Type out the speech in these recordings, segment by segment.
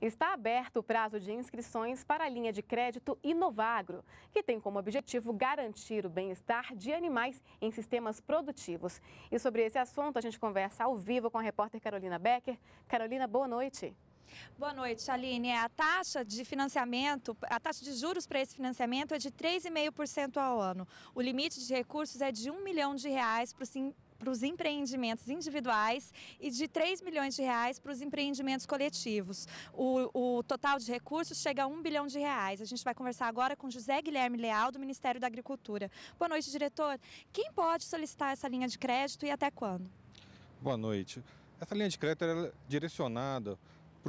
Está aberto o prazo de inscrições para a linha de crédito Inovagro, que tem como objetivo garantir o bem-estar de animais em sistemas produtivos. E sobre esse assunto, a gente conversa ao vivo com a repórter Carolina Becker. Carolina, boa noite. Boa noite, Aline. A taxa de financiamento, a taxa de juros para esse financiamento é de 3,5% ao ano. O limite de recursos é de 1 milhão de reais para o para os empreendimentos individuais e de 3 milhões de reais para os empreendimentos coletivos. O, o, total de recursos chega a 1 bilhão de reais. A gente vai conversar agora com José Guilherme Leal, do Ministério da Agricultura. Boa noite, diretor. Quem pode solicitar essa linha de crédito e até quando? Boa noite. Essa linha de crédito é direcionada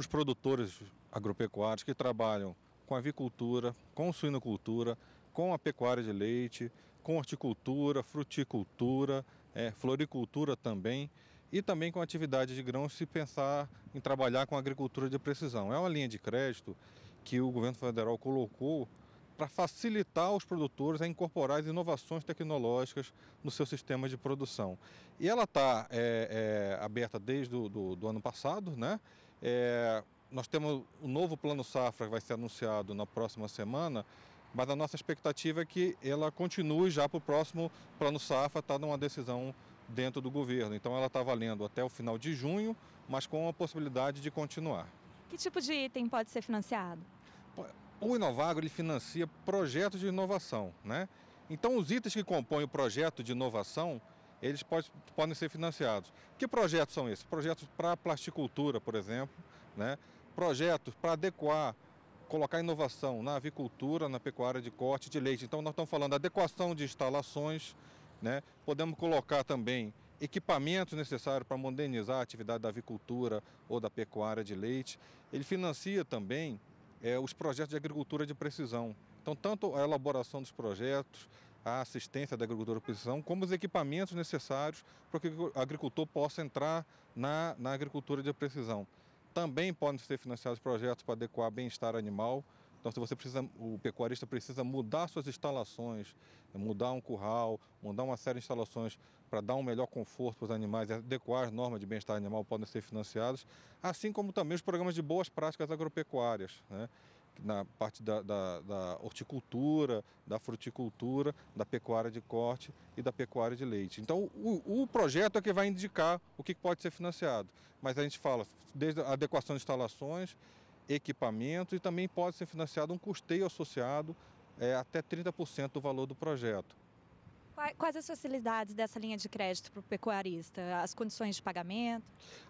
os produtores agropecuários que trabalham com avicultura, com suinocultura, com a pecuária de leite, com horticultura, fruticultura, é, floricultura também e também com atividade de grãos se pensar em trabalhar com agricultura de precisão. É uma linha de crédito que o governo federal colocou para facilitar os produtores a incorporar as inovações tecnológicas no seu sistema de produção. E ela está é, é, aberta desde o do, ano passado, né? É, nós temos o um novo plano safra que vai ser anunciado na próxima semana, mas a nossa expectativa é que ela continue já para o próximo plano safra, está numa decisão dentro do governo. Então ela está valendo até o final de junho, mas com a possibilidade de continuar. Que tipo de item pode ser financiado? o Inovagro ele financia projetos de inovação, né? Então os itens que compõem o projeto de inovação, eles pode, podem ser financiados. Que projetos são esses? Projetos para plasticultura, por exemplo, né? projetos para adequar, colocar inovação na avicultura, na pecuária de corte de leite. Então nós estamos falando da adequação de instalações, né? podemos colocar também equipamentos necessários para modernizar a atividade da avicultura ou da pecuária de leite. Ele financia também é, os projetos de agricultura de precisão. Então, tanto a elaboração dos projetos, a assistência da agricultura de precisão, como os equipamentos necessários para que o agricultor possa entrar na, na agricultura de precisão. Também podem ser financiados projetos para adequar bem-estar animal, então, se você precisa, o pecuarista precisa mudar suas instalações, mudar um curral, mudar uma série de instalações para dar um melhor conforto para os animais, adequar as normas de bem-estar animal podem ser financiadas, assim como também os programas de boas práticas agropecuárias, né? na parte da, da, da horticultura, da fruticultura, da pecuária de corte e da pecuária de leite. Então, o, o projeto é que vai indicar o que pode ser financiado, mas a gente fala desde a adequação de instalações, equipamento e também pode ser financiado um custeio associado é, até 30% do valor do projeto. Quais as facilidades dessa linha de crédito para o pecuarista? As condições de pagamento?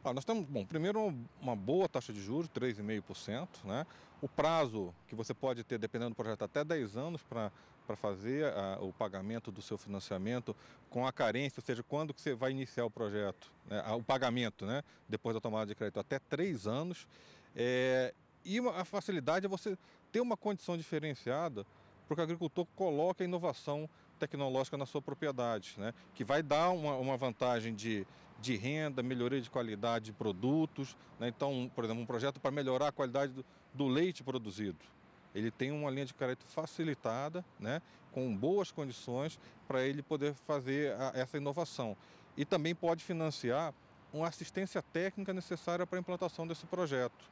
Ah, nós temos, bom, primeiro uma boa taxa de juros, 3,5%. Né? O prazo que você pode ter, dependendo do projeto, até 10 anos para fazer a, ah, o pagamento do seu financiamento com a carência, ou seja, quando que você vai iniciar o projeto, né? Ah, o pagamento né? depois da tomada de crédito, até 3 anos. É, e a facilidade é você ter uma condição diferenciada para que o agricultor coloque a inovação tecnológica na sua propriedade, né? que vai dar uma, uma vantagem de, de renda, melhoria de qualidade de produtos. Né? Então, por exemplo, um projeto para melhorar a qualidade do, do leite produzido. Ele tem uma linha de crédito facilitada, né? com boas condições para ele poder fazer a, essa inovação. E também pode financiar uma assistência técnica necessária para a implantação desse projeto.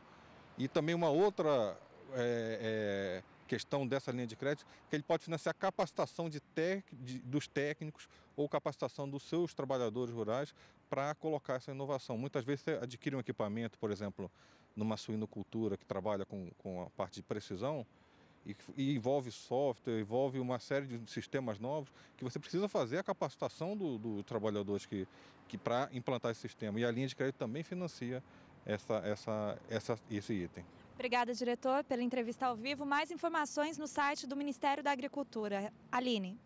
E também uma outra é, é, questão dessa linha de crédito, que ele pode financiar capacitação de tec, de, dos técnicos ou capacitação dos seus trabalhadores rurais para colocar essa inovação. Muitas vezes você adquire um equipamento, por exemplo, numa suinocultura que trabalha com, com a parte de precisão, e, e, envolve software, envolve uma série de sistemas novos, que você precisa fazer a capacitação dos do trabalhadores que, que para implantar esse sistema. E a linha de crédito também financia essa, essa, essa, esse item. Obrigada, diretor, pela entrevista ao vivo. Mais informações no site do Ministério da Agricultura. Aline.